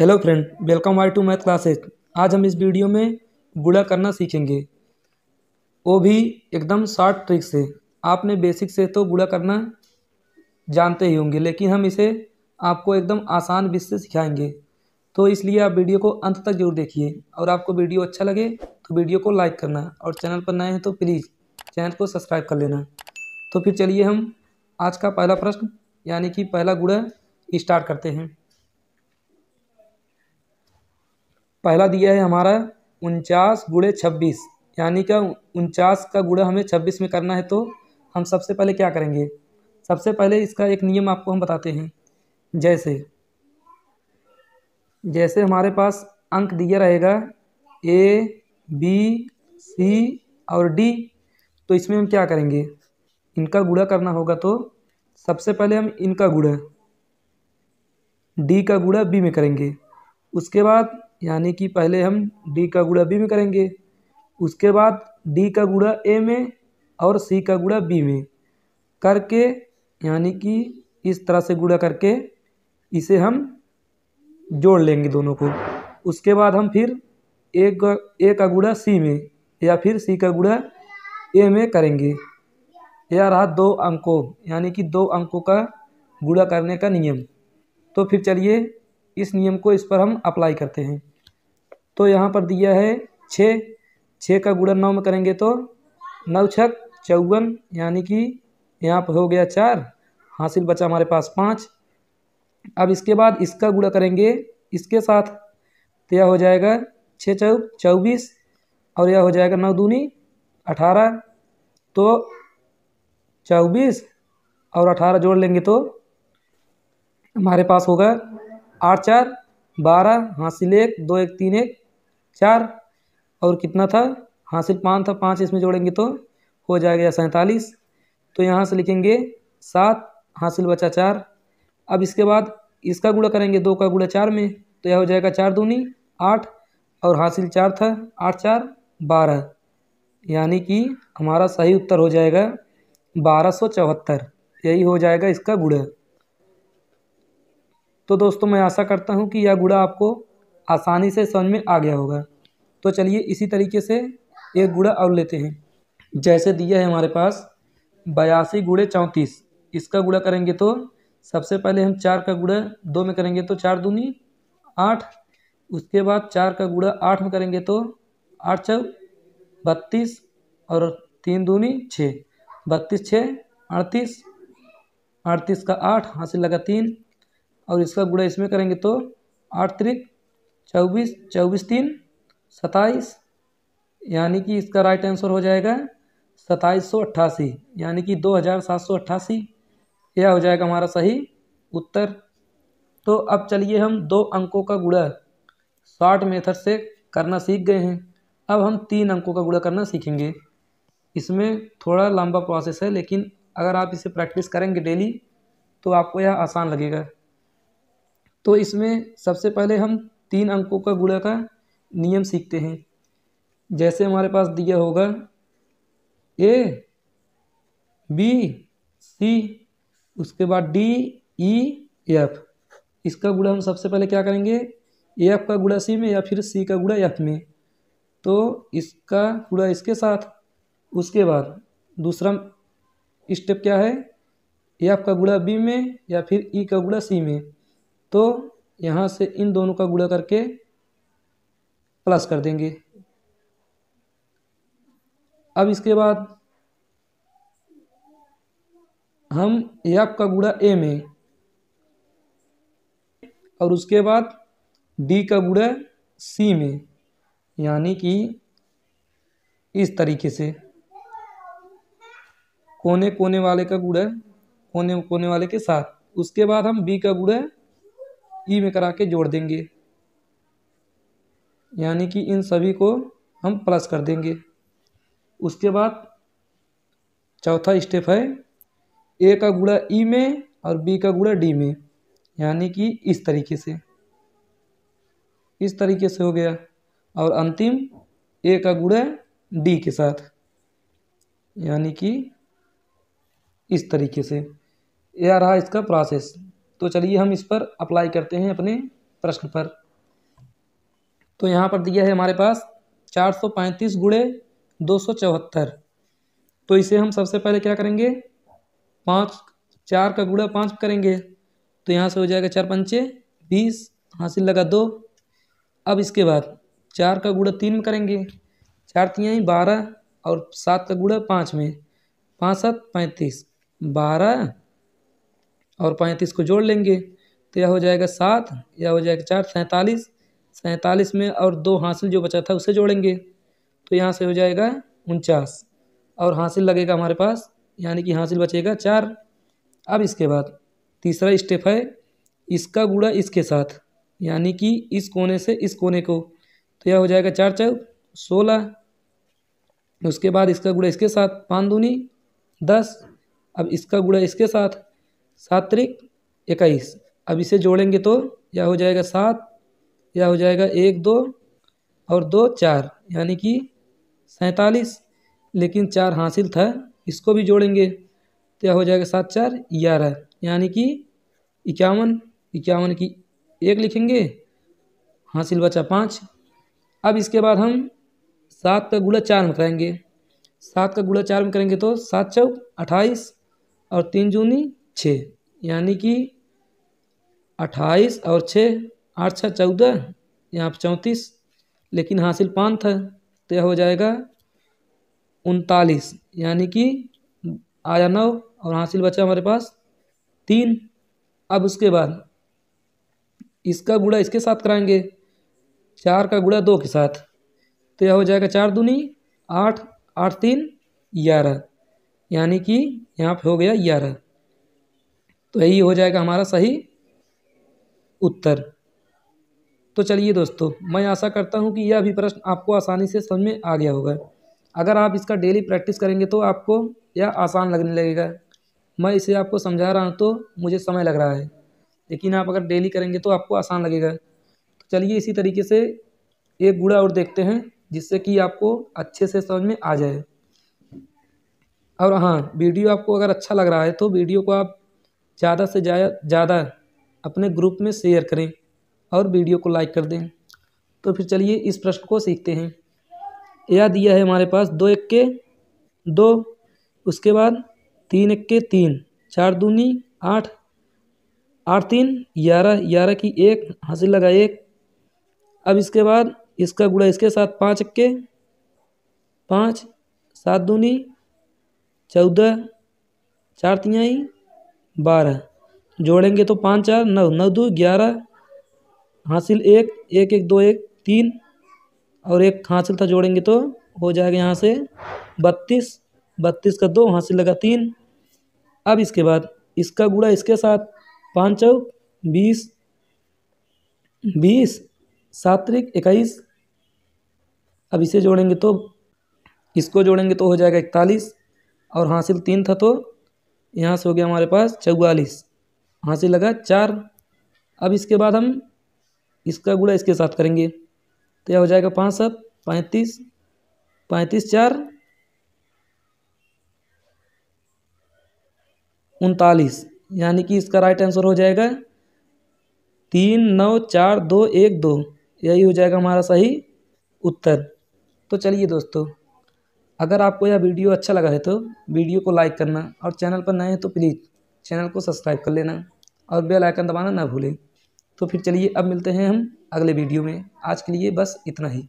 hello friend welcome why to math classes आज हम इस वीडियो में गुड़ा करना सीखेंगे वो भी एकदम शॉर्ट ट्रिक से आपने बेसिक से तो गुड़ा करना जानते ही होंगे लेकिन हम इसे आपको एकदम आसान विषय से सिखाएंगे तो इसलिए आप वीडियो को अंत तक जरूर देखिए और आपको वीडियो अच्छा लगे तो वीडियो को लाइक करना और चैनल पर नए हैं तो प्लीज़ चैनल को सब्सक्राइब कर लेना तो फिर चलिए हम आज का पहला प्रश्न यानी कि पहला गुड़ा स्टार्ट करते हैं पहला दिया है हमारा उनचास गुड़े छब्बीस यानी कि उनचास का गुड़ा हमें छब्बीस में करना है तो हम सबसे पहले क्या करेंगे सबसे पहले इसका एक नियम आपको हम बताते हैं जैसे जैसे हमारे पास अंक दिया रहेगा ए बी सी और डी तो इसमें हम क्या करेंगे इनका गुड़ा करना होगा तो सबसे पहले हम इनका गुड़ा डी का गुड़ा बी में करेंगे उसके बाद यानी कि पहले हम डी का गुड़ा बी में करेंगे उसके बाद डी का गुड़ा ए में और सी का गुड़ा बी में करके यानी कि इस तरह से गुड़ा करके इसे हम जोड़ लेंगे दोनों को उसके बाद हम फिर ए का ए का गुड़ा सी में या फिर सी का गुड़ा ए में करेंगे या रहा दो अंकों यानी कि दो अंकों का गुड़ा करने का नियम तो फिर चलिए इस नियम को इस पर हम अप्लाई करते हैं तो यहाँ पर दिया है छः छः का गुणन नौ में करेंगे तो नौ छक चौवन यानी कि यहाँ पर हो गया चार हासिल बचा हमारे पास पाँच अब इसके बाद इसका गुणा करेंगे इसके साथ तो यह हो जाएगा छः चौ चौबीस और यह हो जाएगा नौ दूनी अठारह तो चौबीस और अठारह जोड़ लेंगे तो हमारे पास होगा आठ चार बारह हासिल एक दो एक तीन एक चार और कितना था हाँ सिर्फ पाँच था पाँच इसमें जोड़ेंगे तो हो जाएगा सैंतालीस तो यहाँ से लिखेंगे सात हासिल बचा चार अब इसके बाद इसका गुड़ा करेंगे दो का गुड़ा चार में तो यह हो जाएगा चार दूनी आठ और हासिल चार था आठ चार बारह यानी कि हमारा सही उत्तर हो जाएगा बारह सौ चौहत्तर यही हो जाएगा इसका गुड़ा तो दोस्तों मैं आशा करता हूँ कि यह गुड़ा आपको आसानी से समझ में आ गया होगा तो चलिए इसी तरीके से एक गुड़ा और लेते हैं जैसे दिया है हमारे पास बयासी गुड़े चौंतीस इसका गुड़ा करेंगे तो सबसे पहले हम चार का गुड़ा दो में करेंगे तो चार दूनी आठ उसके बाद चार का गुड़ा आठ में करेंगे तो आठ चौ बत्तीस और तीन दूनी छः बत्तीस छः अड़तीस अड़तीस का आठ हासिल लगा तीन और इसका गुड़ा इसमें करेंगे तो आठ त्रिक चौबीस चौबीस तीन सताईस यानी कि इसका राइट आंसर हो जाएगा सताईस सौ अट्ठासी यानी कि दो हज़ार सात सौ अट्ठासी यह हो जाएगा हमारा सही उत्तर तो अब चलिए हम दो अंकों का गुड़ा शॉर्ट मेथड से करना सीख गए हैं अब हम तीन अंकों का गुड़ा करना सीखेंगे इसमें थोड़ा लंबा प्रोसेस है लेकिन अगर आप इसे प्रैक्टिस करेंगे डेली तो आपको यह आसान लगेगा तो इसमें सबसे पहले हम तीन अंकों का गुणा का नियम सीखते हैं जैसे हमारे पास दिया होगा ए बी सी उसके बाद डी ई एफ इसका गुड़ा हम सबसे पहले क्या करेंगे एफ का गुड़ा सी में या फिर सी का गुड़ा एफ में तो इसका गुड़ा इसके साथ उसके बाद दूसरा स्टेप क्या है एफ का गुड़ा बी में या फिर ई e का गुड़ा सी में तो यहाँ से इन दोनों का गुड़ा करके प्लस कर देंगे अब इसके बाद हम एफ का गुड़ा ए में और उसके बाद डी का गुड़ा सी में यानी कि इस तरीके से कोने कोने वाले का गुड़ा कोने कोने वाले के साथ उसके बाद हम बी का गुड़ा ई में करा के जोड़ देंगे यानी कि इन सभी को हम प्लस कर देंगे उसके बाद चौथा स्टेप है ए का गुड़ा ई e में और बी का गुड़ा डी में यानी कि इस तरीके से इस तरीके से हो गया और अंतिम ए का गुड़ा डी के साथ यानी कि इस तरीके से यह रहा इसका प्रोसेस तो चलिए हम इस पर अप्लाई करते हैं अपने प्रश्न पर तो यहाँ पर दिया है हमारे पास चार सौ पैंतीस गुड़े दो सौ चौहत्तर तो इसे हम सबसे पहले क्या करेंगे पाँच चार का गुड़ा पाँच करेंगे तो यहाँ से हो जाएगा चार पंचे बीस हासिल लगा दो अब इसके बाद चार का गुड़ा तीन में करेंगे चार ही बारह और सात का गुड़ा पाँच में पाँच सात पैंतीस बारह और पैंतीस को जोड़ लेंगे तो यह हो जाएगा सात यह हो जाएगा चार सैंतालीस सैंतालीस में और दो हासिल जो बचा था उसे जोड़ेंगे तो यहाँ से हो जाएगा उनचास और हासिल लगेगा हमारे पास यानी कि हासिल बचेगा चार अब इसके बाद तीसरा स्टेप है इसका गुड़ा इसके साथ यानी कि इस कोने से इस कोने को तो यह हो जाएगा चार चौ सोलह उसके बाद इसका गुड़ा इसके साथ पाँच दूनी दस अब इसका गुड़ा इसके साथ सात इक्कीस अब इसे जोड़ेंगे तो यह हो जाएगा सात यह हो जाएगा एक दो और दो चार यानी कि सैंतालीस लेकिन चार हासिल था इसको भी जोड़ेंगे तो यह हो जाएगा सात चार ग्यारह यानी कि इक्यावन इक्यावन की एक लिखेंगे हासिल बचा पाँच अब इसके बाद हम सात का गुड़ा चार में कराएंगे सात का गुड़ा चार में करेंगे तो सात चौक अट्ठाईस और तीन जूनी छः यानी कि अट्ठाईस और छः आठ छः चौदह यहाँ पर चौंतीस लेकिन हासिल पाँच था तो यह हो जाएगा उनतालीस यानी कि आया नौ और हाँ, हासिल बचा हमारे पास तीन अब उसके बाद इसका गुड़ा इसके साथ कराएंगे चार का गुड़ा दो के साथ तो यह हो जाएगा चार दूनी आठ आठ तीन ग्यारह यानी कि यहाँ पे हो गया ग्यारह तो यही हो जाएगा हमारा सही उत्तर तो चलिए दोस्तों मैं आशा करता हूँ कि यह भी प्रश्न आपको आसानी से समझ में आ गया होगा अगर आप इसका डेली प्रैक्टिस करेंगे तो आपको यह आसान लगने लगेगा मैं इसे आपको समझा रहा हूँ तो मुझे समय लग रहा है लेकिन आप अगर डेली करेंगे तो आपको आसान लगेगा तो चलिए इसी तरीके से एक गुड़ा और देखते हैं जिससे कि आपको अच्छे से समझ में आ जाए और हाँ वीडियो आपको अगर अच्छा लग रहा है तो वीडियो को आप ज़्यादा से ज़्यादा अपने ग्रुप में शेयर करें और वीडियो को लाइक कर दें तो फिर चलिए इस प्रश्न को सीखते हैं यह दिया है हमारे पास दो एक के दो उसके बाद तीन एक के तीन चार दूनी आठ आठ तीन ग्यारह ग्यारह की एक हासिल लगा एक अब इसके बाद इसका गुड़ा इसके साथ पाँच इक्के पाँच सात दूनी चौदह चार तिहाई बारह जोड़ेंगे तो पाँच चार नौ नौ दो ग्यारह हासिल एक एक एक दो एक तीन और एक हासिल था जोड़ेंगे तो हो जाएगा यहाँ से बत्तीस बत्तीस का दो हासिल लगा तीन अब इसके बाद इसका गुड़ा इसके साथ पाँच चौक बीस बीस सात्रिक इक्कीस अब इसे जोड़ेंगे तो इसको जोड़ेंगे तो हो जाएगा इकतालीस और हासिल तीन था तो यहाँ से हो गया हमारे पास चौवालीस यहाँ से लगा चार अब इसके बाद हम इसका गुड़ा इसके साथ करेंगे तो यह हो जाएगा पाँच सात पैंतीस पैंतीस चार उनतालीस यानी कि इसका राइट आंसर हो जाएगा तीन नौ चार दो एक दो यही हो जाएगा हमारा सही उत्तर तो चलिए दोस्तों अगर आपको यह वीडियो अच्छा लगा है तो वीडियो को लाइक करना और चैनल पर नए हैं तो प्लीज़ चैनल को सब्सक्राइब कर लेना और बेल आइकन दबाना ना भूलें तो फिर चलिए अब मिलते हैं हम अगले वीडियो में आज के लिए बस इतना ही